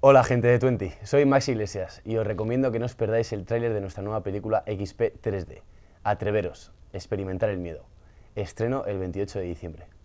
Hola gente de Twenty, soy Max Iglesias y os recomiendo que no os perdáis el tráiler de nuestra nueva película XP 3D. Atreveros, experimentar el miedo. Estreno el 28 de diciembre.